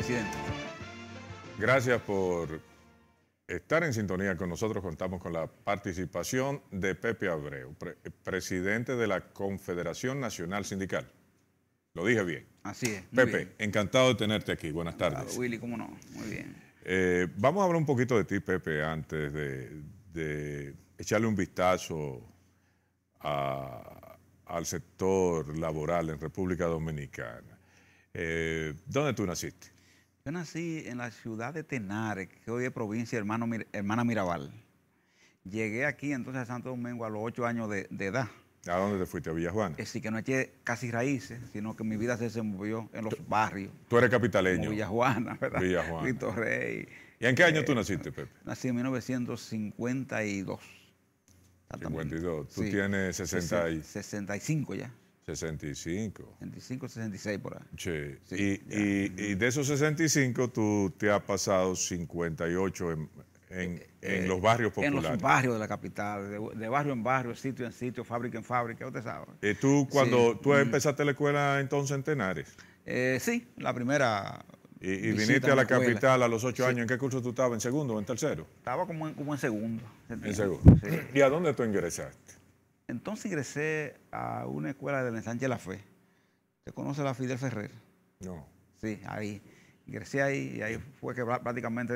presidente. Gracias por estar en sintonía con nosotros. Contamos con la participación de Pepe Abreu, presidente de la Confederación Nacional Sindical. Lo dije bien. Así es. Pepe, encantado de tenerte aquí. Buenas ah, tardes. Willy, cómo no. Muy bien. Eh, vamos a hablar un poquito de ti, Pepe, antes de, echarle un vistazo al sector laboral en República Dominicana. Eh, ¿Dónde tú naciste? Yo nací en la ciudad de Tenare, que hoy es provincia hermana Mirabal. Llegué aquí entonces a Santo Domingo a los ocho años de, edad. ¿A dónde te fuiste? ¿A Villa Es eh, que no eché casi raíces, sino que mi vida se desenvolvió en los barrios. Tú eres capitaleño. Villa Juana, ¿verdad? Villa Juana. Rey. ¿Y en qué año eh, tú naciste, Pepe? Nací en 1952. 52. Tú tienes 60 y... 65 ya. 65. 65, 66 por ahí. Sí. y, y, y, de esos 65 tú te has pasado 58 en, en, eh, eh, en los barrios populares. En los barrios de la capital, de, barrio en barrio, sitio en sitio, fábrica en fábrica, usted sabe. ¿Y eh, tú cuando tú mm. empezaste la escuela entonces en Tenares? sí, la primera y, y viniste a la, capital a los 8 años. ¿En qué curso tú estabas? ¿En segundo o en tercero? Estaba como en, como en segundo. En segundo. ¿Y a dónde tú ingresaste? Entonces ingresé a una escuela del ensanche de la fe. ¿Te conoce la Fidel Ferrer? No. Sí, ahí. Ingresé ahí y ahí fue que prácticamente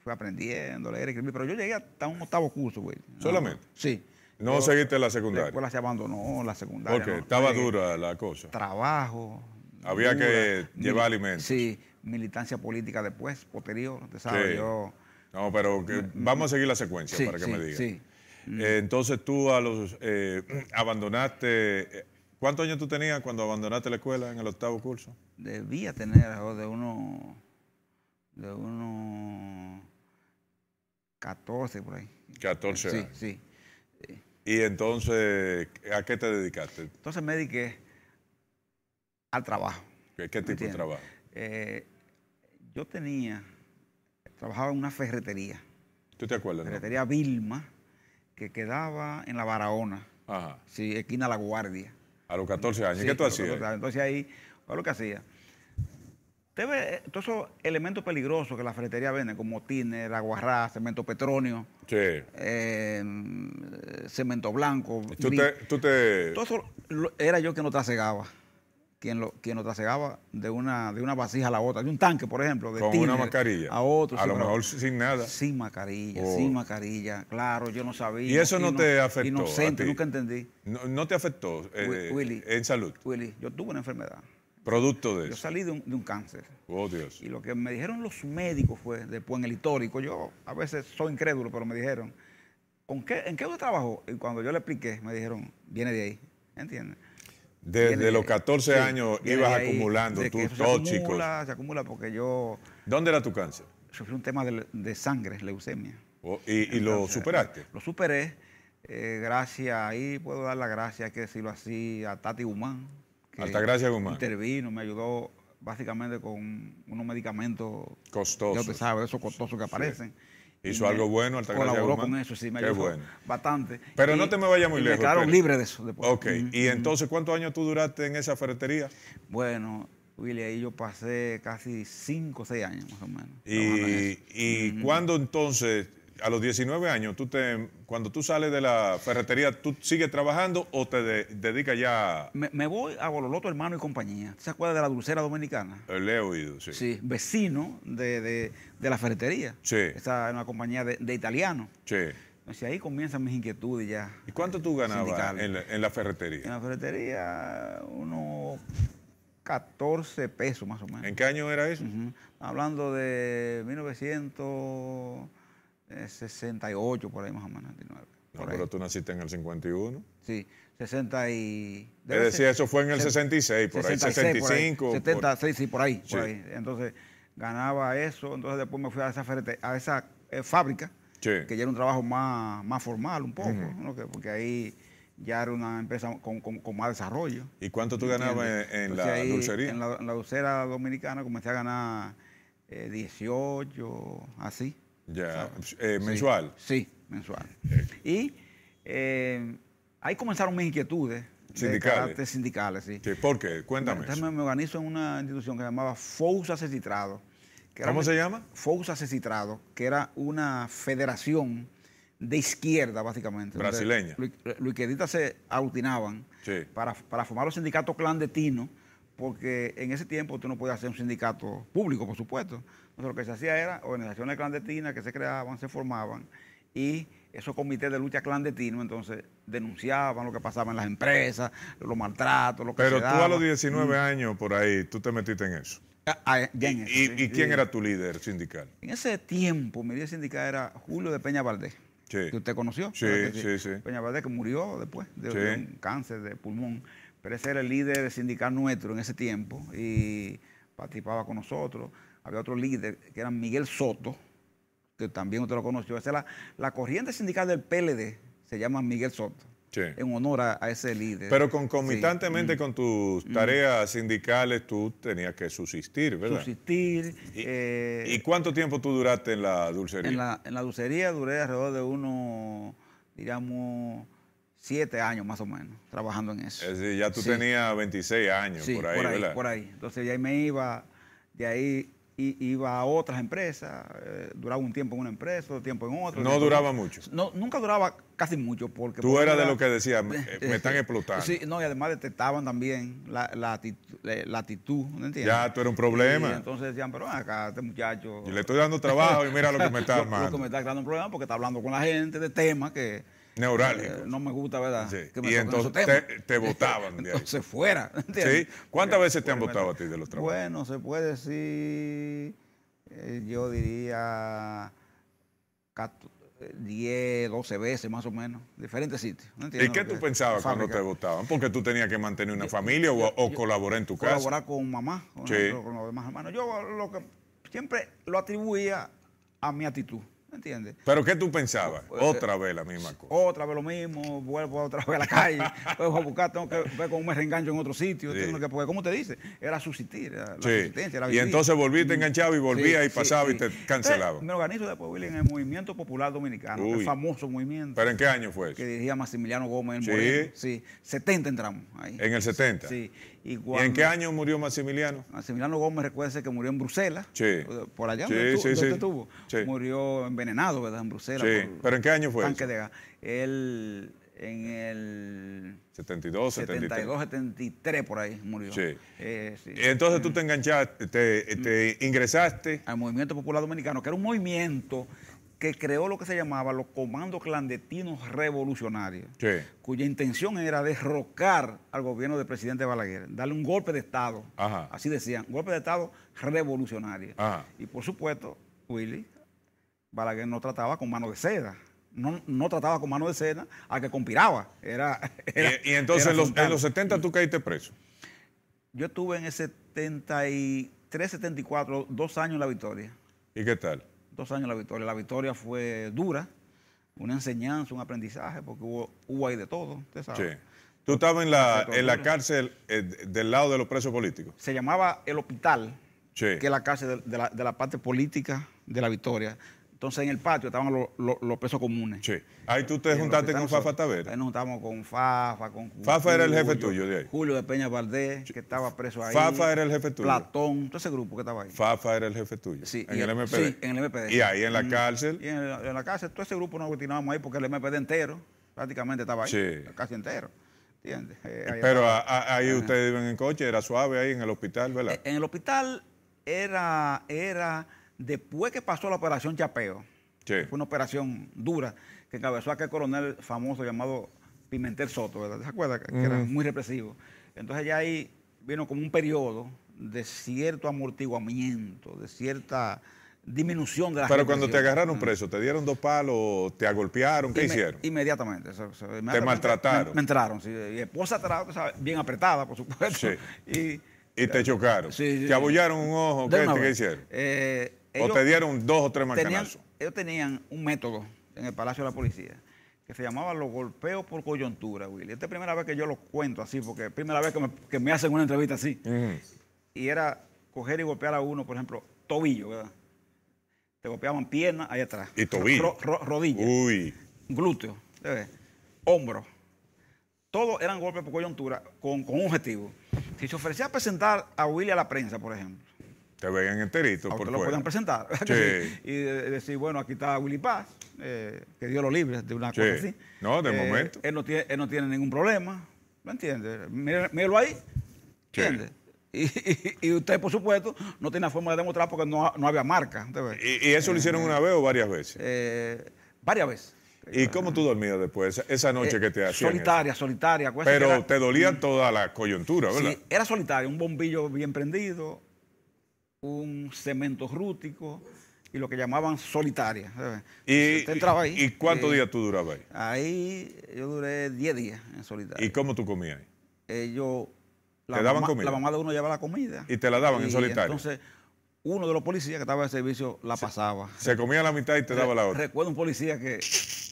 fui aprendiendo leer escribir. Pero yo llegué hasta un octavo curso, güey. ¿Solamente? Sí. ¿No seguiste la secundaria? La escuela se abandonó, la secundaria. Porque estaba dura la cosa. Trabajo. Había que llevar alimentos. Sí, militancia política después, posterior, te sabes, No, pero vamos a seguir la secuencia para que me digas. Sí. Mm. Eh, entonces tú a los, eh, abandonaste. Eh, ¿Cuántos años tú tenías cuando abandonaste la escuela en el octavo curso? Debía tener de uno. de uno. 14 por ahí. 14 Sí, sí. ¿Y entonces a qué te dedicaste? Entonces me dediqué al trabajo. ¿Qué, tipo de trabajo? yo tenía, trabajaba en una ferretería. ¿Tú te acuerdas? Ferretería Vilma que quedaba en la Barahona. Ajá. Sí, esquina La Guardia. A los 14 años. ¿Qué tú hacías? Entonces ahí, ¿qué lo que hacía? Usted ve eh, todos esos elementos peligrosos que la ferretería vende, como tiner, aguarrá, cemento petróleo, sí. Em, cemento blanco. ¿Tú te, tú te... Todo eso era yo que no trasegaba quien lo, quien trasegaba de una, de una vasija a la otra, de un tanque, por ejemplo. De Con una mascarilla. A otro. lo mejor sin nada. Sin mascarilla, oh. sin mascarilla, claro, yo no sabía. ¿Y eso no, te afectó? Inocente, nunca entendí. No, te afectó eh, en salud? Willy, yo tuve una enfermedad. ¿Producto de yo eso? Yo salí de un, cáncer. Oh, Dios. Y lo que me dijeron los médicos fue, después en el histórico, yo a veces soy incrédulo, pero me dijeron, ¿Con qué, ¿en qué usted trabajó? Y cuando yo le expliqué, me dijeron, viene de ahí, ¿entiendes? Desde los 14 años ibas acumulando tus tóxicos. Acumula, se acumula porque yo... ¿Dónde era tu cáncer? Sufrió un tema de, de sangre, leucemia. y, lo superaste? Lo superé. Eh, gracias, ahí puedo dar las gracias, hay que decirlo así, a Tati Guzmán. Altagracia Guzmán. Intervino, me ayudó básicamente con unos medicamentos... Costosos. Ya sabes, esos costosos que aparecen. Hizo algo bueno, Altagracia Colaboró con eso, sí, me Qué ayudó bueno. bastante. Pero no te me vayas muy lejos. Me quedaron libre de eso después. Ok, y entonces, ¿cuántos años tú duraste en esa ferretería? Bueno, Willy, ahí yo pasé casi cinco o seis años más o menos. ¿Y, cuándo entonces a los 19 años, tú te, cuando tú sales de la ferretería, ¿tú sigues trabajando o te dedicas ya...? Me, me, voy a Bololoto, hermano y compañía. ¿Te acuerdas de la dulcera dominicana? Le he oído, sí. Sí, vecino de, la ferretería. Sí. Está en una compañía de, de italianos. Sí. Entonces ahí comienzan mis inquietudes ya. ¿Y cuánto tú ganabas en la, ferretería? En la ferretería, unos 14 pesos más o menos. ¿En qué año era eso? Hablando de 1900... 68, por ahí más o menos, No, pero tú naciste en el 51. Sí, 60 y... Es decir, eso fue en el 66, por ahí, 65. Por ahí, 76, por... sí, por ahí, por ahí. Entonces, ganaba eso, entonces después me fui a esa, a esa eh, fábrica, que ya era un trabajo más, más formal un poco, porque ahí ya era una empresa con, más desarrollo. ¿Y cuánto tú ganabas en, la dulcería? En la, en dominicana comencé a ganar 18, eh, así. Ya, pues, eh, mensual. Sí, mensual. Eh. Y eh, ahí comenzaron mis inquietudes. Sindicales. sindicales, sí. ¿Por qué? Cuéntame. Entonces me organizo en una institución que se llamaba FOUSA Cecitrado. ¿Cómo se llama? FOUSA Cecitrado, que era una federación de izquierda, básicamente. Brasileña. izquierdistas se aglutinaban para, para formar los sindicatos clandestinos porque en ese tiempo tú no podías hacer un sindicato público, por supuesto. Entonces lo que se hacía era organizaciones clandestinas que se creaban, se formaban y esos comités de lucha clandestinos entonces denunciaban lo que pasaba en las empresas, los maltratos, lo que Pero tú a los 19 mm. años por ahí, tú te metiste en eso. Ah, ah, ¿Y, quién era tu líder sindical? En ese tiempo mi líder sindical era Julio de Peña Valdés. Que usted conoció. Sí, sí, sí. Peña Valdés que murió después de un cáncer de pulmón. Pero ese era el líder sindical nuestro en ese tiempo y participaba con nosotros. Había otro líder que era Miguel Soto, que también usted lo conoció. Esa la, corriente sindical del PLD, se llama Miguel Soto. en honor a, ese líder. Pero concomitantemente mm. con tus mm. tareas sindicales, tú tenías que subsistir, ¿verdad? Subsistir. ¿Y, eh, cuánto tiempo tú duraste en la dulcería? En la, en la dulcería duré alrededor de unos, digamos, siete años más o menos trabajando en eso. Es decir, ya tú tenías 26 años por ahí, por ahí, por ahí. Entonces ya me iba, de ahí iba a otras empresas, eh, duraba un tiempo en una empresa, otro tiempo en otra. No duraba mucho. No, nunca duraba casi mucho porque... Tú eras de lo que decía, eh, me, están explotando. Sí, no, y además detectaban también la, la, actitud, entiendes? Ya, tú eras un problema. Y entonces decían, pero acá, este muchacho... Y le estoy dando trabajo y mira lo que me está armando. lo, que me está dando un problema porque está hablando con la gente de temas que Neurálgico. Eh, no me gusta, ¿verdad? Sí. y entonces te, votaban. se fuera. ¿Sí? ¿Cuántas veces te han votado a ti de los trabajos? Bueno, se puede decir, eh, yo diría 10, 12 eh, veces más o menos, diferentes sitios. ¿Y qué tú pensabas cuando te votaban? Porque tú tenías que mantener una familia o, colaborar en tu casa. Colaborar con mamá, con los demás hermanos. Yo lo siempre lo atribuía a mi actitud entiendes? ¿Pero qué tú pensabas? otra vez la misma cosa. Otra vez lo mismo, vuelvo otra vez a la calle, vuelvo a buscar, tengo que ver cómo me reengancho en otro sitio. Tengo que, porque, como te dice, era subsistir, la era vivir. Y entonces volviste enganchado y volvía y pasaba y te cancelaba. me organizo después, en el Movimiento Popular Dominicano, el famoso movimiento. ¿Pero en qué año fue eso? Que dirigía Maximiliano Gómez en Sí. Sí, 70 entramos ahí. ¿En el 70? Sí en qué año murió Maximiliano? Maximiliano Gómez, recuérdese que murió en Bruselas. Sí. Por allá donde, sí, donde estuvo. Murió envenenado, ¿verdad? En Bruselas. Sí. ¿Pero en qué año fue? en el 72, 72 73. por ahí murió. Eh, entonces tú te enganchaste, te mm. ingresaste al Movimiento Popular Dominicano, que era un movimiento que creó lo que se llamaba los comandos clandestinos revolucionarios, cuya intención era derrocar al gobierno del presidente Balaguer, darle un golpe de Estado, así decían, golpe de Estado revolucionario. Y por supuesto, Willy, Balaguer no trataba con mano de seda. No, trataba con mano de seda a que conspiraba. Era, y, entonces los, en los 70 tú caíste preso. Yo estuve en el 73, 74, dos años en la victoria. ¿Y qué tal? dos años la victoria. La victoria fue dura, una enseñanza, un aprendizaje, porque hubo, ahí de todo, Tú estabas en la, en la cárcel eh, del lado de los presos políticos. Se llamaba el hospital, que es la cárcel la, de la parte política de la victoria. Entonces en el patio estaban los, presos comunes. Sí. Ahí tú te juntaste con Fafa Tavera. Ahí nos juntamos con Fafa, con Julio. Fafa era el jefe tuyo de ahí. Julio de Peña Valdés, que estaba preso ahí. Fafa era el jefe tuyo. Platón, todo ese grupo que estaba ahí. Fafa era el jefe tuyo. Sí. En el, MPD. Sí, en el MPD. Y ahí en la cárcel. Y en, la cárcel, todo ese grupo nos continuábamos ahí porque el MPD entero prácticamente estaba ahí. Sí. Casi entero. ¿Entiendes? Eh, Pero ahí ustedes iban en coche, era suave ahí en el hospital, ¿verdad? Eh, en el hospital era. era después que pasó la operación Chapeo, fue una operación dura que encabezó aquel coronel famoso llamado Pimentel Soto, ¿verdad? ¿Se acuerdan? Que era muy represivo. Entonces ya ahí vino como un periodo de cierto amortiguamiento, de cierta disminución de la Pero cuando te agarraron preso, ¿te dieron dos palos, te agolpearon? ¿Qué hicieron? Inmediatamente. ¿Te maltrataron? Me, entraron, sí. Y esposa estaba bien apretada, por supuesto. Y, te chocaron. ¿Te abollaron un ojo? ¿Qué, hicieron? ¿O te dieron dos o tres marcanazos? ellos tenían un método en el Palacio de la Policía que se llamaba los golpeos por coyuntura, Willy. Esta es la primera vez que yo lo cuento así, porque es la primera vez que me, hacen una entrevista así. Y era coger y golpear a uno, por ejemplo, tobillo, ¿verdad? Te golpeaban pierna ahí atrás. Y tobillo. rodilla. Uy. Glúteo. Hombro. Todos eran golpes por coyuntura con, con un objetivo. Si se ofrecía a presentar a Willy a la prensa, por ejemplo, se ven enterito. lo puedan presentar. y decir, bueno, aquí está Willy Paz, eh, que dio lo libre de una cosa así. No, de eh, momento. Él no, tiene, no tiene ningún problema. ¿Me entiende Míralo ahí. ¿Entiendes? Y, usted, por supuesto, no tiene forma de demostrar porque no, había marca. ¿Y, eso lo hicieron eh, una vez o varias veces? varias veces. ¿Y cómo tú dormías después, esa noche que te hacían? Solitaria, solitaria. Pero te dolía mm. toda la coyuntura, ¿verdad? era solitaria, un bombillo bien prendido, un cemento rústico y lo que llamaban solitaria. ¿Y, entraba ahí, ¿y cuántos eh, días tú durabas ahí? Ahí yo duré 10 días en solitaria. ¿Y cómo tú comías ahí? Eh, ¿Te daban comida? La mamá de uno llevaba la comida. ¿Y te la daban en solitaria? Entonces, uno de los policías que estaba en servicio la pasaba. Se comía la mitad y te daba la otra. Recuerdo un policía que,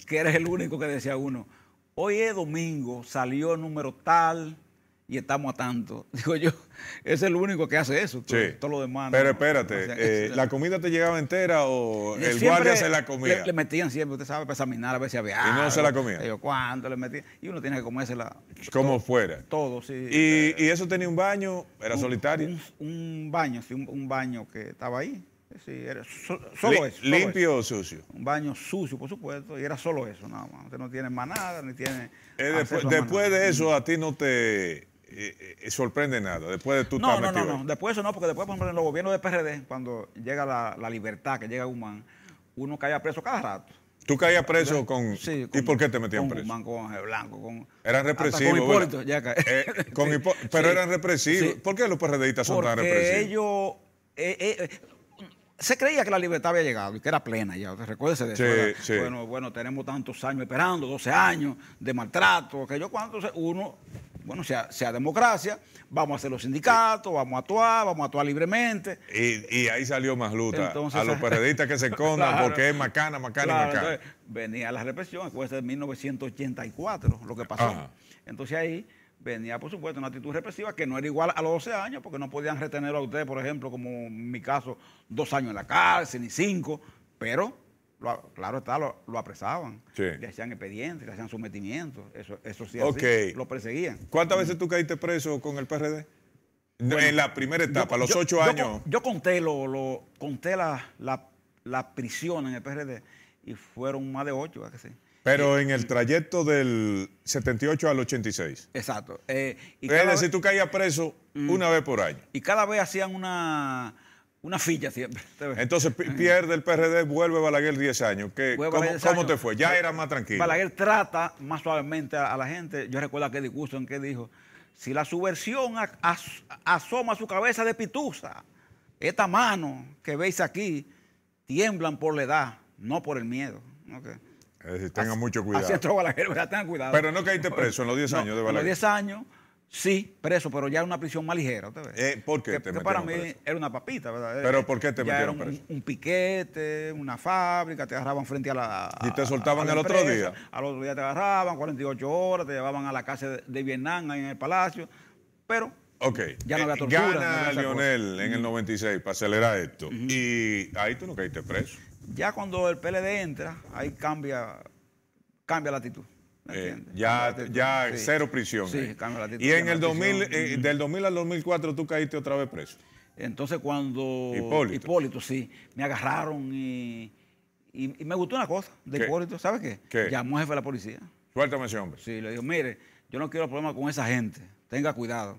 que eres el único que decía a uno, hoy es domingo, salió el número tal, y estamos a tanto. Digo yo, es el único que hace eso. sí. Todo lo demás. Pero espérate, eh, ¿la comida te llegaba entera o eh, el guardia se la comía? Le, le, metían siempre, usted sabe, para examinar a ver si había. ¿Y no se la comía? le metían? Y uno tiene que comérsela. Como fuera. Todo, sí. Eh, ¿Y, eso tenía un baño? ¿Era solitario? Un, baño, sí, un, baño que estaba ahí. Sí, era solo eso. ¿Limpio o sucio? Un baño sucio, por supuesto, y era solo eso, nada más. Usted no tiene más nada, ni tiene. después de eso, a ti no te sorprende nada. Después de tú no, no, no, no, Después eso no, porque después, por ejemplo, en los gobiernos de PRD, cuando llega la, libertad, que llega Guzmán, uno caía preso cada rato. ¿Tú caías preso con, ¿Y por qué te metían preso? Guzmán, con Ángel Blanco, con. Eran represivos. Con Hipólito, ya eh, con pero eran represivos. ¿Por qué los PRDistas son tan represivos? porque Ellos. Eh, eh, se creía que la libertad había llegado y que era plena ya. Recuérdese de eso. Bueno, bueno, tenemos tantos años esperando, 12 años de maltrato, que yo cuando uno bueno, sea, democracia, vamos a hacer los sindicatos, vamos a actuar, vamos a actuar libremente. Y, ahí salió más luta. a los periodistas que se escondan porque es macana, macana, macana. venía la represión, fue de 1984 lo que pasó. Entonces ahí venía, por supuesto, una actitud represiva que no era igual a los 12 años, porque no podían retener a ustedes, por ejemplo, como en mi caso, dos años en la cárcel, ni cinco, pero claro está, lo, apresaban. Le hacían expedientes, le hacían sometimientos. Eso, eso sí, lo perseguían. ¿Cuántas veces tú caíste preso con el PRD? en la primera etapa, los ocho años. Yo, conté, lo, lo conté la, prisión en el PRD y fueron más de ocho, que sí? Pero en el trayecto del 78 al 86. Exacto. Eh, y es decir, tú caías preso una vez por año. Y cada vez hacían una una ficha siempre. Entonces pierde el PRD, vuelve Balaguer 10 años. ¿cómo, te fue? Ya era más tranquilo. Balaguer trata más suavemente a, la gente. Yo recuerdo aquel discurso en que dijo, si la subversión asoma su cabeza de pitusa, esta mano que veis aquí tiemblan por la edad, no por el miedo. Es eh, decir, tengan mucho cuidado. Así Balaguer, tengan cuidado. Pero no caíste preso en los 10 años de Balaguer. los 10 años Sí, preso, pero ya una prisión más ligera. Eh, ¿Por qué? Que, para mí era una papita, ¿verdad? ¿Pero eh, por qué te metieron un, preso? Un piquete, una fábrica, te agarraban frente a la. ¿Y te soltaban el otro día? Al otro día te agarraban, 48 horas, te llevaban a la casa de Vietnam, ahí en el palacio. Pero Ok. Ya no había eh, tortura. Gana Lionel en el 96 para acelerar esto. Y ahí tú no caíste preso. Ya cuando el PLD entra, ahí cambia, cambia la actitud. Eh, ya ya cero prisión. Eh. y en el 2000, eh, del 2000 al 2004 tú caíste otra vez preso. Entonces cuando... Hipólito. Hipólito, sí. Me agarraron y, y, me gustó una cosa de Hipólito. ¿Sabes qué? qué? Llamó jefe de la policía. Suéltame ese hombre. Sí, le digo, mire, yo no quiero problemas con esa gente. Tenga cuidado.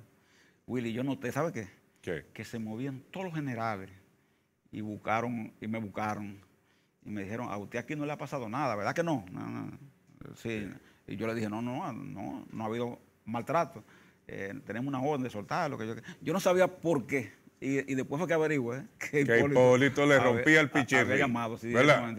Willy, yo noté, ¿sabes qué? Que se movían todos los generales y buscaron, y me buscaron. Y me dijeron, a usted aquí no le ha pasado nada, ¿verdad que no? no, no. sí. Y yo le dije, no, no, no, no ha habido maltrato. Eh, tenemos una orden de soltarlo. que yo... Yo no sabía por qué. Y, después fue que averigüé que, Hipólito, le rompía el pichirri. Había llamado, y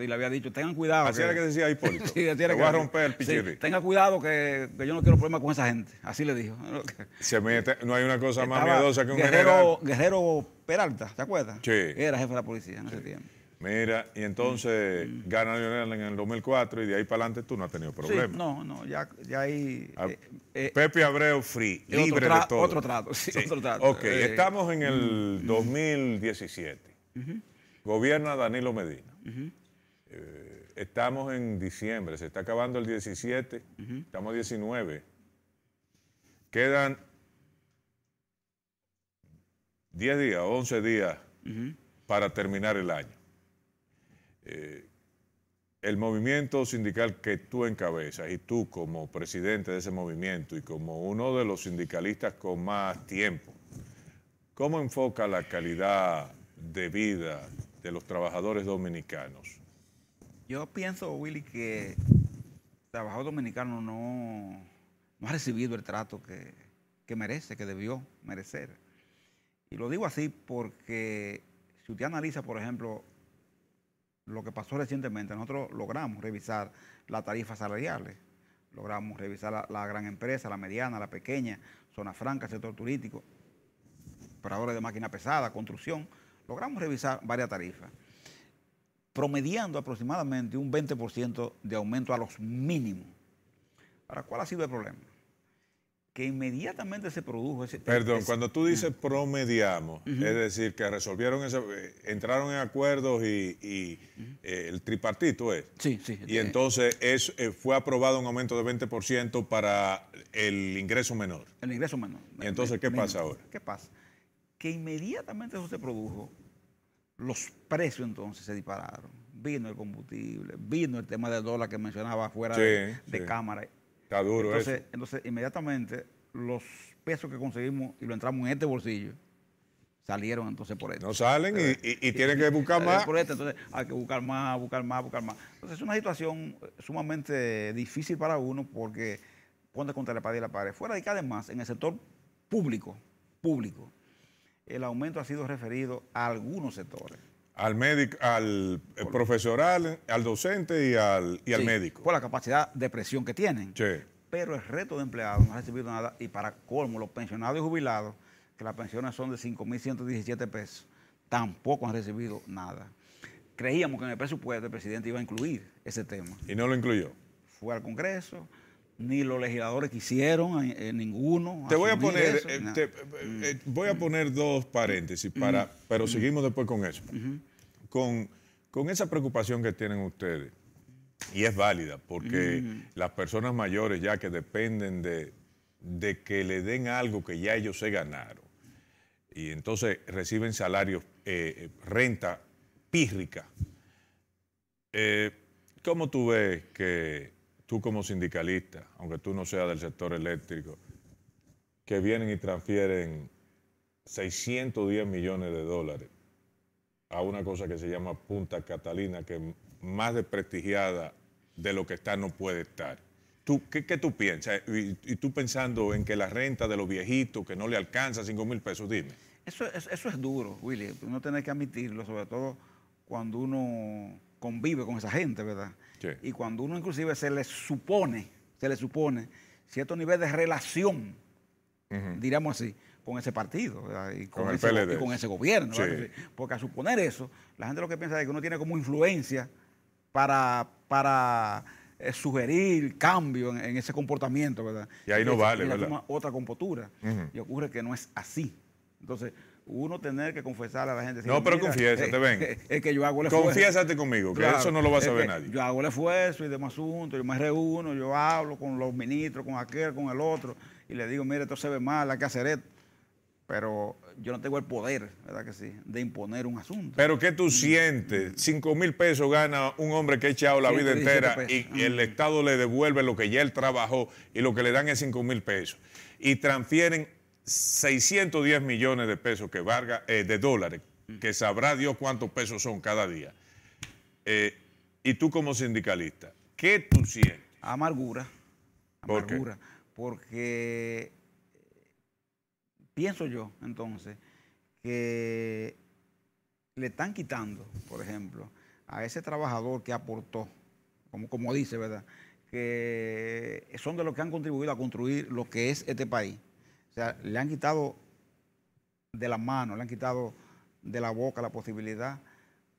le había dicho, tengan cuidado. Así era que decía Hipólito, sí, voy a romper el pichirri. Sí, tengan cuidado que, yo no quiero problemas con esa gente. Así le dijo. Se mete, no hay una cosa más miedosa que un guerrero, Guerrero Peralta, ¿te acuerdas? Sí. Era jefe de la policía en ese tiempo. Mira, y entonces mm-hmm. gana Lionel en el 2004 y de ahí para adelante tú no has tenido problemas. no, no, ya, ahí... Ah, eh, eh, Pepe Abreu free, libre de todo. Otro trato, sí, otro trato. Ok, eh, estamos en el 2017. Mm-hmm. Mm-hmm. Gobierna Danilo Medina. estamos en diciembre, se está acabando el 17, estamos 19. Quedan 10 días, 11 días para terminar el año. Eh, el movimiento sindical que tú encabezas y tú como presidente de ese movimiento y como uno de los sindicalistas con más tiempo, ¿cómo enfoca la calidad de vida de los trabajadores dominicanos? Yo pienso, Willy, que el trabajador dominicano no, ha recibido el trato que, que merece, que debió merecer. Y lo digo así porque si usted analiza, por ejemplo, lo que pasó recientemente, nosotros logramos revisar las tarifas salariales, logramos revisar la, gran empresa, la mediana, la pequeña, zona franca, sector turístico, operadores de máquina pesada, construcción, logramos revisar varias tarifas, promediando aproximadamente un 20% de aumento a los mínimos. ¿Para ¿cuál ha sido el problema? que inmediatamente se produjo ese... Perdón, cuando tú dices promediamos, es decir, que resolvieron ese, eh, entraron en acuerdos y, eh, el tripartito es. Sí, sí. Y este entonces eh, fue aprobado un aumento de 20% para el ingreso menor. El ingreso menor. entonces, ¿qué pasa ahora? ¿Qué pasa? Que inmediatamente eso se produjo, los precios entonces se dispararon. Vino el combustible, vino el tema del dólar que mencionaba fuera de, de cámara duro entonces, Entonces, inmediatamente, los pesos que conseguimos y lo entramos en este bolsillo, salieron entonces por esto. No salen y, tienen que buscar más. Por entonces hay que buscar más, buscar más, buscar más. Entonces es una situación sumamente difícil para uno porque ponte contra la pared y la pared. Fuera de que además en el sector público, público, el aumento ha sido referido a algunos sectores al médico, al eh, profesoral, al docente y al, y al médico. Por la capacidad de presión que tienen. Sí. Pero el reto de empleados no ha recibido nada y para colmo, los pensionados y jubilados, que las pensiones son de 5.117 pesos, tampoco han recibido nada. Creíamos que en el presupuesto el presidente iba a incluir ese tema. ¿Y no lo incluyó? Fue al Congreso, ni los legisladores quisieron, eh, eh, ninguno. Te voy a poner, eh, voy a mm. poner dos paréntesis mm. para, mm. pero seguimos después con eso. Con, esa preocupación que tienen ustedes, y es válida, porque las personas mayores ya que dependen de, de que le den algo que ya ellos se ganaron, y entonces reciben salarios, renta pírrica. ¿Cómo tú ves que tú como sindicalista, aunque tú no seas del sector eléctrico, que vienen y transfieren 610 millones de dólares a una cosa que se llama Punta Catalina, que más desprestigiada de lo que está no puede estar. ¿Tú, qué, tú piensas? Y, tú pensando en que la renta de los viejitos, que no le alcanza 5 mil pesos, dime. Eso, eso, eso es duro, Willy, uno tiene que admitirlo, sobre todo cuando uno convive con esa gente, ¿verdad? Y cuando uno inclusive se le supone, se le supone cierto nivel de relación, diríamos así, con ese partido y con, ese, gobierno. Porque a suponer eso, la gente lo que piensa es que uno tiene como influencia para, para eh, sugerir cambio en, ese comportamiento, ¿verdad? Y ahí no vale, Otra compostura. Y ocurre que no es así. Entonces, uno tener que confesar a la gente. no, pero confiésate, eh, ven. Es que yo hago el esfuerzo. Confiésate conmigo, que eso no lo va a saber nadie. Yo hago el esfuerzo y demás asuntos, yo me reúno, yo hablo con los ministros, con aquel, con el otro, y le digo, mire, esto se ve mal, hay que hacer esto. Pero yo no tengo el poder, ¿verdad que sí?, de imponer un asunto. Pero ¿qué tú sientes? Cinco mil pesos gana un hombre que ha echado la vida entera y, el Estado le devuelve lo que ya él trabajó y lo que le dan es cinco mil pesos. Y transfieren 610 millones de pesos que valga, eh, de dólares, mm. que sabrá Dios cuántos pesos son cada día. Eh, y tú como sindicalista, ¿qué tú sientes? Amargura. Amargura. porque eh, pienso yo, entonces, que le están quitando, por ejemplo, a ese trabajador que aportó, como, como dice, ¿verdad? Que son de los que han contribuido a construir lo que es este país. O sea, le han quitado de la mano, le han quitado de la boca la posibilidad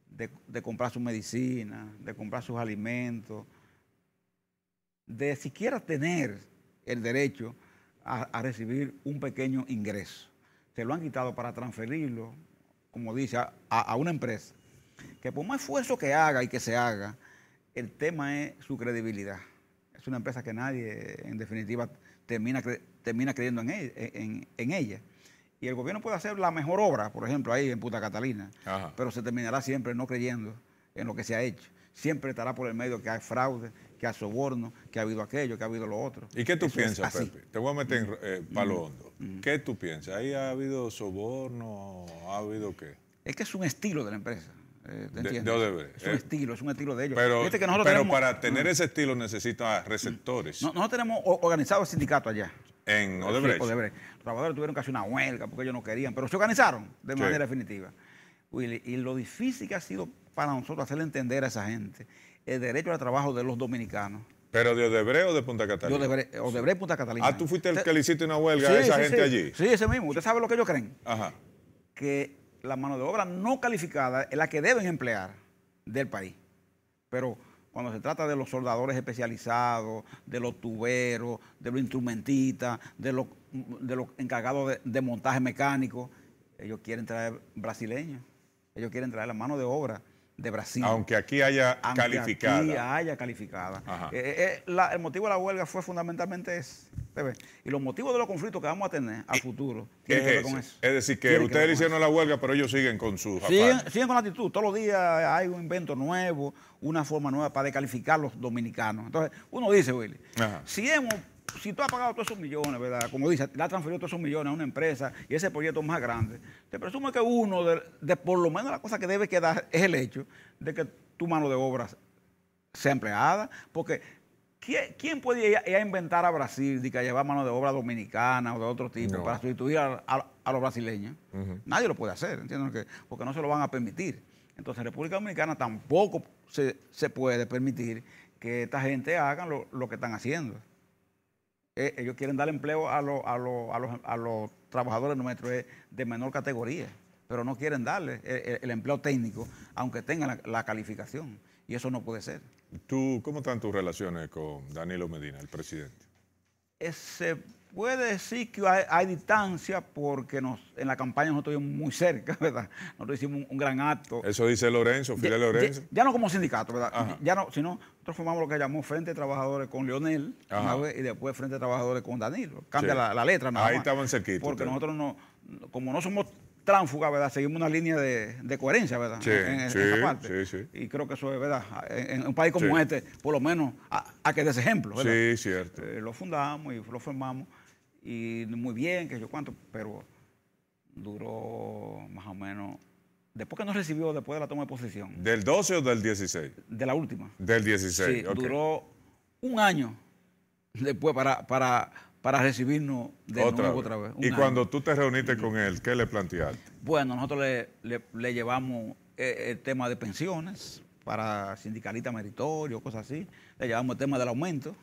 de, comprar su medicina, de comprar sus alimentos, de siquiera tener el derecho a, recibir un pequeño ingreso. Se lo han quitado para transferirlo, como dice, a, a una empresa. Que por más esfuerzo que haga y que se haga, el tema es su credibilidad. Es una empresa que nadie, en definitiva, termina, termina creyendo en, en, ella. Y el gobierno puede hacer la mejor obra, por ejemplo, ahí en Puta Catalina, pero se terminará siempre no creyendo en lo que se ha hecho. Siempre estará por el medio que hay fraude, que hay soborno, que ha habido aquello, que ha habido lo otro. ¿Y qué tú piensas, Pepe? Te voy a meter en mm. eh, palo mm. hondo. Mm. ¿Qué tú piensas? ¿Ahí ha habido soborno? ¿Ha habido qué? Es que es un estilo de la empresa. Eh, de, Es un estilo, es un estilo de ellos. Pero, para tener mm. ese estilo necesita receptores. No, nosotros tenemos organizado el sindicato allá. En Odebrecht. Los trabajadores tuvieron que hacer una huelga porque ellos no querían, pero se organizaron de manera definitiva. y lo difícil que ha sido para nosotros hacerle entender a esa gente el derecho al trabajo de los dominicanos. ¿Pero de Odebrecht o de Punta Catalina? De Odebrecht, eh, Odebre, Punta Catalina. Ah, tú fuiste el que le hiciste una huelga a esa gente allí. Sí, ese mismo. ¿Usted sabe lo que ellos creen? Ajá. Que la mano de obra no calificada es la que deben emplear del país. Pero cuando se trata de los soldadores especializados, de los tuberos, de los instrumentistas, de los, de los encargados de, de montaje mecánico, ellos quieren traer brasileños, ellos quieren traer la mano de obra de Brasil. Aunque aquí haya Aunque calificada. Aquí haya calificada. Eh, eh, eh, el motivo de la huelga fue fundamentalmente ese. Y los motivos de los conflictos que vamos a tener a futuro tienen es que ver con eso. Es decir, que ustedes hicieron la huelga, pero ellos siguen con su siguen, siguen, con la actitud. Todos los días hay un invento nuevo, una forma nueva para descalificar a los dominicanos. Entonces, uno dice, Willy, si hemos si tú has pagado todos esos millones, ¿verdad? Como dice, la has transferido todos esos millones a una empresa y ese proyecto más grande, te presumo que uno de, por lo menos la cosa que debe quedar es el hecho de que tu mano de obra sea empleada, porque ¿quién, puede ir a, inventar a Brasil y que llevar mano de obra dominicana o de otro tipo para sustituir a, los brasileños? Nadie lo puede hacer, ¿entiendes? Porque no se lo van a permitir. Entonces, República Dominicana tampoco se, puede permitir que esta gente haga lo que están haciendo. Eh, ellos quieren dar empleo a, los, a, los, trabajadores eh, de menor categoría, pero no quieren darle el, empleo técnico, aunque tengan la, calificación. Y eso no puede ser. ¿Tú, ¿Cómo están tus relaciones con Danilo Medina, el presidente? Eh, se puede decir que hay, distancia porque nos, en la campaña nosotros estuvimos muy cerca, ¿verdad? Nosotros hicimos un, gran acto. Eso dice Lorenzo, Fidel Lorenzo. Ya, no como sindicato, ¿verdad? Ya no, sino nosotros formamos lo que llamó Frente de Trabajadores con Leonel y después Frente de Trabajadores con Danilo. Cambia la, letra, nada Ahí estaban cerquitos. Porque nosotros no, como no somos tránfuga, ¿verdad? Seguimos una línea de, coherencia, ¿verdad? Sí, sí, parte. Sí, y creo que eso es verdad. En, un país como este, por lo menos, a, que des ejemplo, ¿verdad? Sí, cierto. Eh, lo fundamos y lo formamos. Y muy bien, que yo cuánto, pero duró más o menos. ¿Después que nos recibió, después de la toma de posición. ¿Del 12 o del 16? De la última. Del 16, sí, Duró un año después para, para para recibirnos de nuevo otra vez. Y cuando tú te reuniste con él, ¿qué le planteaste? Bueno, nosotros le, llevamos eh, el tema de pensiones para sindicalistas meritorios, cosas así. Le llevamos el tema del aumento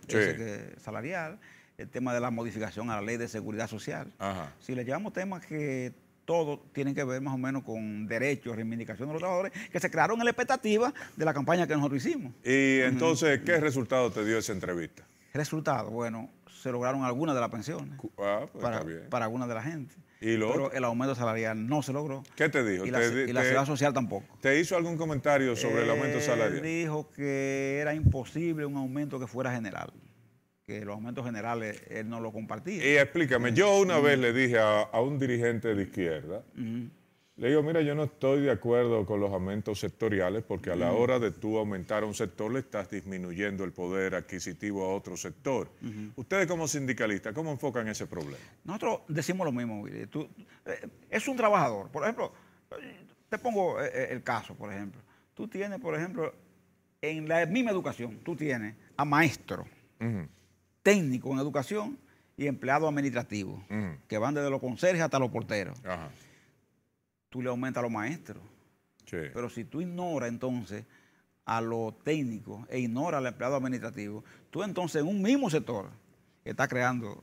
salarial, el tema de la modificación a la ley de seguridad social. Ajá. Si le llevamos temas que todos tienen que ver más o menos con derechos, reivindicaciones de los trabajadores, que se crearon en la expectativa de la campaña que nosotros hicimos. Y entonces, ¿qué resultado te dio esa entrevista? Resultado, bueno, se lograron algunas de las pensiones ah, pues, para, algunas de la gente. pero el aumento salarial no se logró. ¿Qué te dijo? Y, la, ciudad social tampoco. ¿Te hizo algún comentario sobre el aumento salarial? dijo que era imposible un aumento que fuera general. Que los aumentos generales él no lo compartía. Y explícame, mm. yo una vez mm. le dije a, un dirigente de izquierda mm. Le digo, mira, yo no estoy de acuerdo con los aumentos sectoriales porque a la hora de tú aumentar a un sector le estás disminuyendo el poder adquisitivo a otro sector. Ustedes como sindicalistas, ¿cómo enfocan ese problema? Nosotros decimos lo mismo, tú, eh, es un trabajador. Por ejemplo, te pongo eh, eh, el caso, por ejemplo. Tú tienes, por ejemplo, en la misma educación, tú tienes a maestro, técnico en educación y empleado administrativo, que van desde los conserjes hasta los porteros. Ajá tú le aumentas a los maestros. Pero si tú ignoras entonces a los técnicos e ignoras al empleado administrativo, tú entonces en un mismo sector estás creando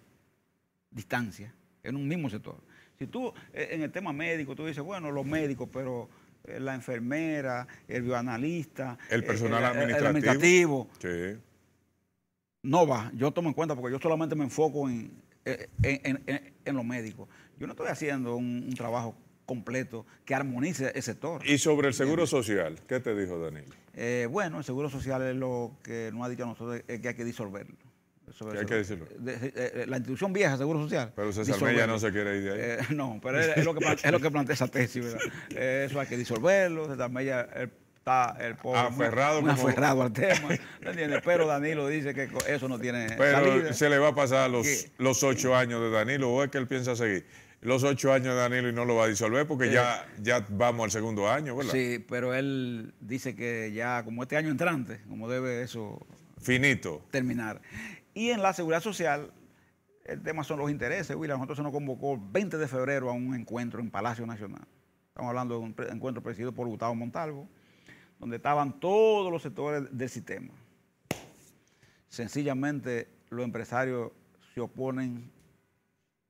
distancia, en un mismo sector. Si tú eh, en el tema médico, tú dices, bueno, los médicos, pero eh, la enfermera, el bioanalista, el eh, personal administrativo. No va, yo tomo en cuenta porque yo solamente me enfoco en, en, en, los médicos. Yo no estoy haciendo un trabajo completo que armonice ese sector. ¿Y sobre el Seguro Social? ¿Qué te dijo Danilo? Eh, bueno, el Seguro Social es lo que nos ha dicho a nosotros es que hay que disolverlo. hay que decirlo? Eh, eh, la institución vieja, Seguro Social. Pero César Mella no se quiere ir de ahí. no, pero es, lo que, es, lo que, plantea esa tesis, ¿verdad? eso hay que disolverlo. César Mella está el pobre. Aferrado, aferrado al tema. ¿entiendes? Pero Danilo dice que eso no tiene. Pero se le va a pasar los, los ocho años de Danilo, o es que él piensa seguir los ocho años de Danilo y no lo va a disolver porque ya, eh, ya vamos al segundo año, ¿verdad? Sí, pero él dice que ya como este año entrante, como debe eso... Finito. Terminar. Y en la seguridad social, el tema son los intereses. William, nosotros se nos convocó el 20 de febrero a un encuentro en Palacio Nacional. Estamos hablando de un encuentro presidido por Gustavo Montalvo, donde estaban todos los sectores del sistema. Sencillamente los empresarios se oponen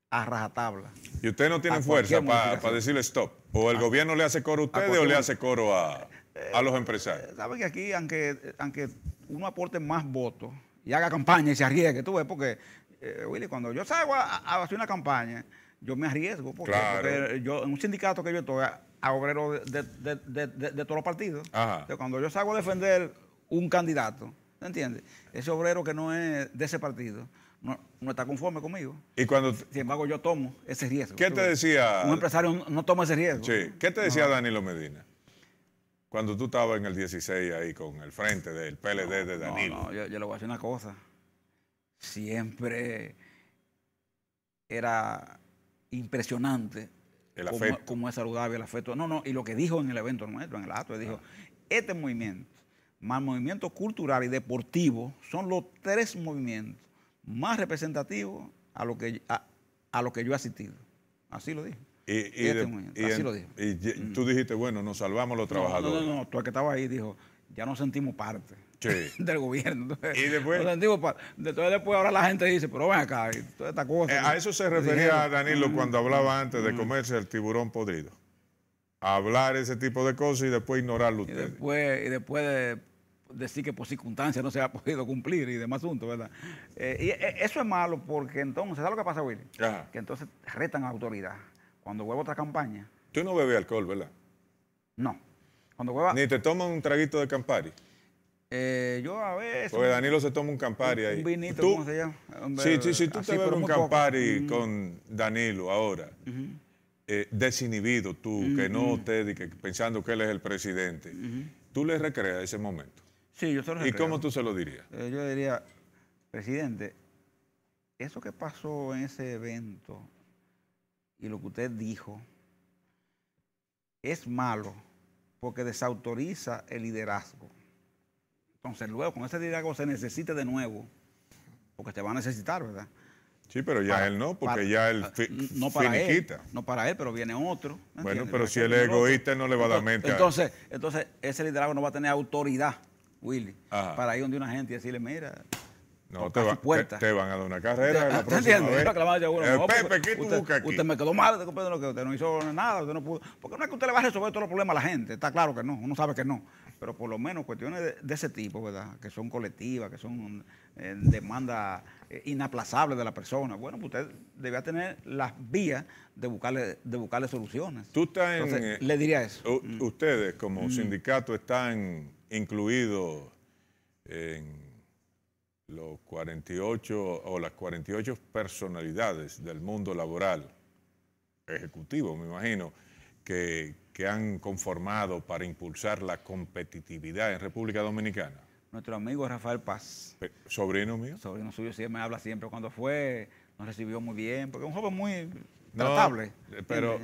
a rajatabla. ¿Y ustedes no tiene fuerza para decirle stop? ¿O el gobierno le hace coro a ustedes o le hace coro a, eh, los empresarios? Eh, Saben que aquí, aunque, aunque uno aporte más votos y haga campaña y se arriesgue, tú ves, porque, eh, Willy, cuando yo salgo a, hacer una campaña, yo me arriesgo, porque, yo en un sindicato que yo estoy, a obrero de, todos los partidos, cuando yo salgo a defender un candidato, ¿entiendes? Ese obrero que no es de ese partido no, está conforme conmigo. Y cuando Sin embargo, yo tomo ese riesgo. ¿Qué te decía? Un empresario no toma ese riesgo. ¿Qué te decía Danilo Medina? Cuando tú estabas en el 16 ahí con el frente del PLD de Danilo. No, no yo, le voy a decir una cosa. Siempre era impresionante Cómo, es saludable el afecto. No, no, y lo que dijo en el evento nuestro, en el acto, dijo, ah. este movimiento, más movimiento cultural y deportivo, son los tres movimientos más representativo a lo que, a, lo que yo he asistido. Así lo dije. Y, tú dijiste, bueno, nos salvamos los trabajadores. No, no, no, tú el que estaba ahí dijo, ya no sentimos parte. del gobierno. y después. Entonces, después ahora la gente dice, pero ven acá, eh, a eso se refería Danilo mm, cuando hablaba antes de mm. comerse el tiburón podrido. Hablar ese tipo de cosas y después ignorarlo y Después, y después de decir que por circunstancias no se ha podido cumplir y demás asuntos, ¿verdad? Eh, y eh, eso es malo porque entonces, ¿sabes lo que pasa, Willy? Que entonces retan a autoridad. Cuando vuelva otra campaña. Tú no bebes alcohol, ¿verdad? No. Cuando vuelva. Ni te toma un traguito de Campari. Eh, yo a veces. Porque Danilo se toma un Campari ahí. Un vinito, ¿cómo se llama? sí, sí, sí, tú te bebes un Campari mm. con Danilo ahora. desinhibido tú, que no mm, mm. te que pensando que él es el presidente. ¿Tú le recreas ese momento? ¿Y cómo tú se lo dirías? Eh, yo diría, presidente, eso que pasó en ese evento y lo que usted dijo es malo porque desautoriza el liderazgo. Entonces luego con ese liderazgo se necesita de nuevo, porque se va a necesitar, ¿verdad? Sí, pero ya él no, porque ya él ah, no para finiquita. Él, no para él, pero viene otro. bueno, pero si él es egoísta, no le va a dar mente. Entonces, entonces, ese liderazgo no va a tener autoridad. Willy, para ir donde una gente y decirle, mira, no, te, te, van a dar una carrera. Eh, usted, Usted me quedó mal, de lo que usted no hizo nada, usted no pudo. Porque no es que usted le va a resolver todos los problemas a la gente, está claro que no, uno sabe que no. Pero por lo menos cuestiones de, ese tipo, ¿verdad? Que son colectivas, que son eh, demandas eh, inaplazables de la persona. Bueno, pues usted debía tener las vías de buscarle, de buscarle soluciones. Tú estás en, le diría eso. Mm. Ustedes como mm. sindicato están incluido en los 48 o las 48 personalidades del mundo laboral, ejecutivo, me imagino, que, han conformado para impulsar la competitividad en República Dominicana? Nuestro amigo Rafael Paz. ¿Sobrino mío? Sobrino suyo, siempre me habla siempre. Cuando fue, nos recibió muy bien, porque es un joven muy tratable. Eh, pero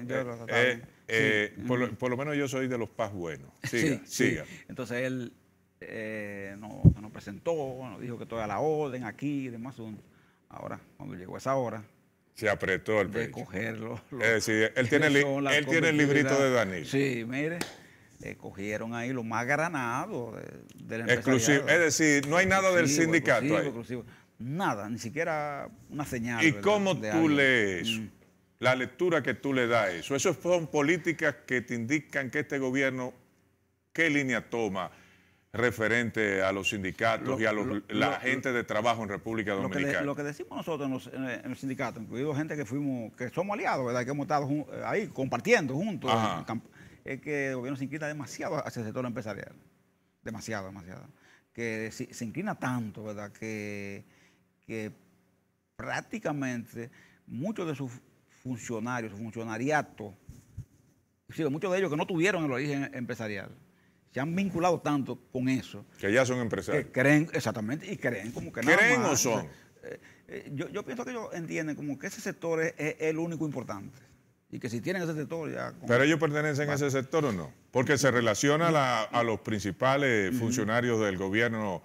eh, por, lo, menos yo soy de los paz buenos. Siga, siga. Entonces él eh, nos, presentó, nos dijo que toda la orden aquí y demás. Ahora, cuando llegó esa hora, se apretó el pecho. cogerlo. es decir, él, tiene, el librito de Danilo Sí, mire, eh, cogieron ahí lo más granado de, del Exclusivo, es decir, no hay nada del sindicato Nada, ni siquiera una señal. ¿Y cómo tú lees? Mm la lectura que tú le das a eso. Esas son políticas que te indican que este gobierno, qué línea toma referente a los sindicatos y a la gente de trabajo en República Dominicana. lo que, decimos nosotros en los, en sindicatos, incluido gente que fuimos, que somos aliados, ¿verdad? que hemos estado eh, ahí compartiendo juntos, es que el gobierno se inclina demasiado hacia el sector empresarial. Demasiado, demasiado. Que se, inclina tanto, ¿verdad? que prácticamente muchos de sus funcionarios, funcionariato, muchos de ellos que no tuvieron el origen empresarial, se han vinculado tanto con eso. Que ya son empresarios. creen, exactamente, y creen como que nada ¿Creen o son? Eh, eh, yo, pienso que ellos entienden como que ese sector es, el único importante. Y que si tienen ese sector ya... ¿Pero ellos pertenecen a ese sector o no? Porque se relaciona a los principales funcionarios del gobierno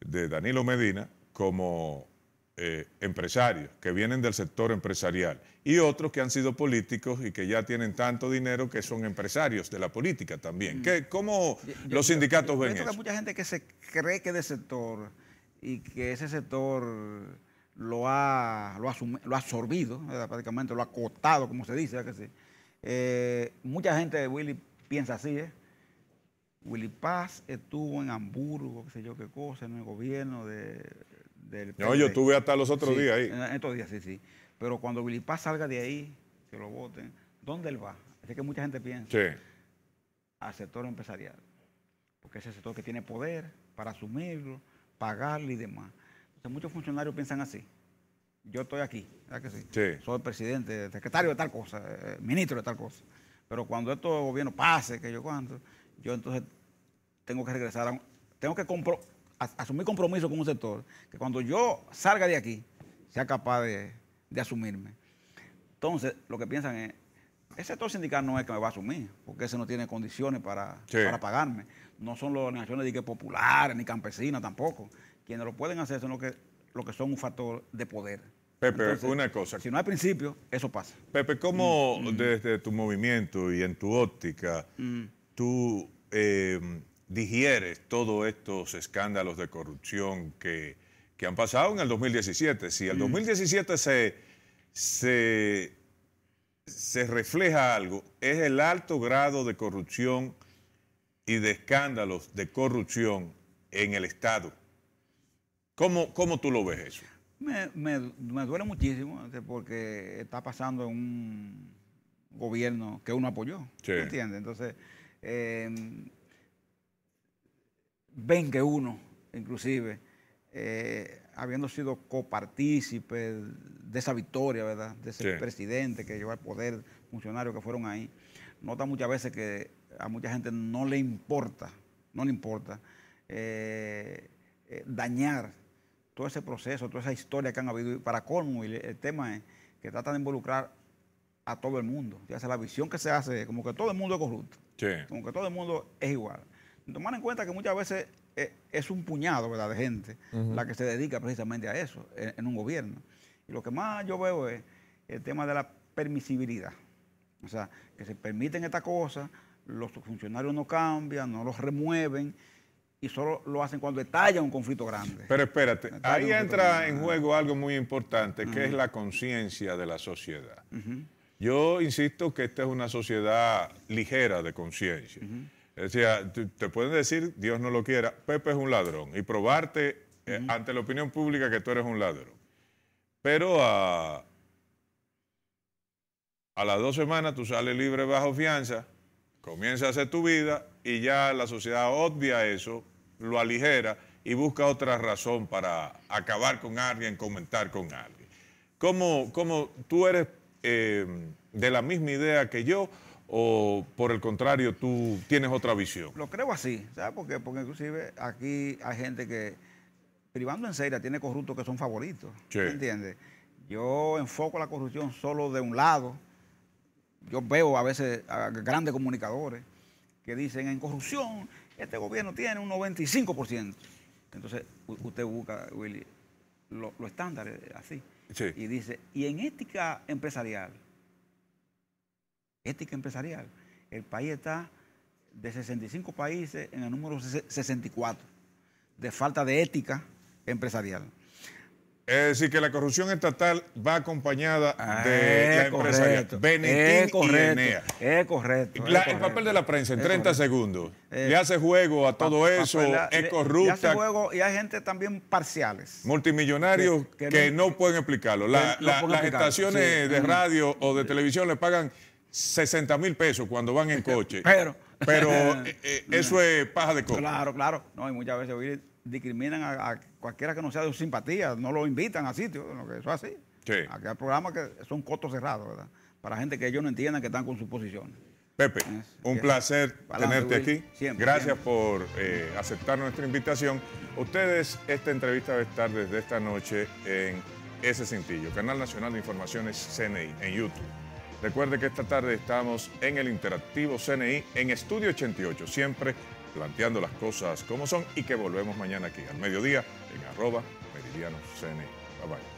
de Danilo Medina como eh, empresarios que vienen del sector empresarial y otros que han sido políticos y que ya tienen tanto dinero que son empresarios de la política también. Mm. ¿Cómo los sindicatos ven eso? Hay mucha gente que se cree que es del sector y que ese sector lo ha, lo, ha absorbido, prácticamente lo ha acotado, como se dice. Que eh, mucha gente de Willy piensa así, ¿eh? Willy Paz estuvo en Hamburgo, qué sé yo qué cosa, en el gobierno de no, yo estuve hasta los otros días ahí. estos días, sí, sí. Pero cuando Billy salga de ahí, que lo voten, ¿dónde él va? Es que mucha gente piensa. Al sector empresarial. Porque ese sector que tiene poder para asumirlo, pagarle y demás. Entonces muchos funcionarios piensan así. Yo estoy aquí, ¿verdad que sí? Soy presidente, secretario de tal cosa, eh, ministro de tal cosa. Pero cuando esto gobierno pase, que yo cuando, yo entonces tengo que regresar a tengo que compro, asumir compromiso con un sector que cuando yo salga de aquí sea capaz de, asumirme. Entonces, lo que piensan es, ese sector sindical no es que me va a asumir, porque ese no tiene condiciones para, para pagarme. No son las organizaciones de que populares ni campesinas tampoco. Quienes lo pueden hacer son los que, que son un factor de poder. Pepe, una cosa. Si no hay principio, eso pasa. Pepe, ¿cómo mm, mm. desde tu movimiento y en tu óptica, mm. tú eh, digieres todos estos escándalos de corrupción que, han pasado en el 2017? Si el 2017 mm. se, se, refleja algo, es el alto grado de corrupción y de escándalos de corrupción en el Estado. ¿Cómo, cómo tú lo ves eso? Me, duele muchísimo porque está pasando en un gobierno que uno apoyó. Sí. Entonces, eh, ven que uno, inclusive, eh, habiendo sido copartícipe de esa victoria, ¿verdad? De ese presidente que llevó al poder, funcionarios que fueron ahí. Nota muchas veces que a mucha gente no le importa, no le importa eh, eh, dañar todo ese proceso, toda esa historia que han habido. Y para colmo, el tema es que tratan de involucrar a todo el mundo. Ya sea la visión que se hace, como que todo el mundo es corrupto. Como que todo el mundo es igual tomar en cuenta que muchas veces eh, es un puñado ¿verdad? de gente la que se dedica precisamente a eso en, un gobierno. Y lo que más yo veo es el tema de la permisibilidad. O sea, que se permiten estas cosas, los funcionarios no cambian, no los remueven y solo lo hacen cuando estalla un conflicto grande. Pero espérate, ahí entra en juego algo muy importante, que es la conciencia de la sociedad. Yo insisto que esta es una sociedad ligera de conciencia. Decía, te pueden decir, Dios no lo quiera, Pepe es un ladrón y probarte eh, ante la opinión pública que tú eres un ladrón. Pero a, a las dos semanas tú sales libre bajo fianza, comienzas a hacer tu vida y ya la sociedad odia eso, lo aligera y busca otra razón para acabar con alguien, comentar con alguien. como tú eres eh, de la misma idea que yo? o por el contrario tú tienes otra visión? Lo creo así, ¿sabes por qué? Porque inclusive aquí hay gente que, privando en serio, tiene corruptos que son favoritos, ¿me entiendes? Yo enfoco la corrupción solo de un lado. Yo veo a veces grandes comunicadores que dicen en corrupción este gobierno tiene un 95%. Entonces usted busca, Willy, los estándares eh, así. Y dice, y en ética empresarial, ética empresarial. El país está de 65 países en el número 64 de falta de ética empresarial. Es decir, que la corrupción estatal va acompañada ah, de la correcto, Es correcto, y Es correcto, El papel de la prensa en 30 segundos. Eh, le hace juego a todo eso, es corrupta. Le, hace juego y hay gente también parciales. Multimillonarios que, no, pueden explicarlo. las estaciones de radio o de televisión le pagan 60 mil pesos cuando van en coche. Pero. Pero eh, eh, eso es paja de coche Claro, claro. No, y muchas veces discriminan a, cualquiera que no sea de su simpatía, no lo invitan a sitio eso es así. Aquí hay programas que son cotos cerrados, ¿verdad? Para gente que ellos no entiendan que están con sus posiciones. Pepe, un placer tenerte aquí. Gracias por eh, aceptar nuestra invitación. Ustedes, esta entrevista va a estar desde esta noche en Ese Cintillo, Canal Nacional de Informaciones CNI, en YouTube. Recuerde que esta tarde estamos en el Interactivo CNI en Estudio 88, siempre planteando las cosas como son y que volvemos mañana aquí al mediodía en arroba meridiano CNI.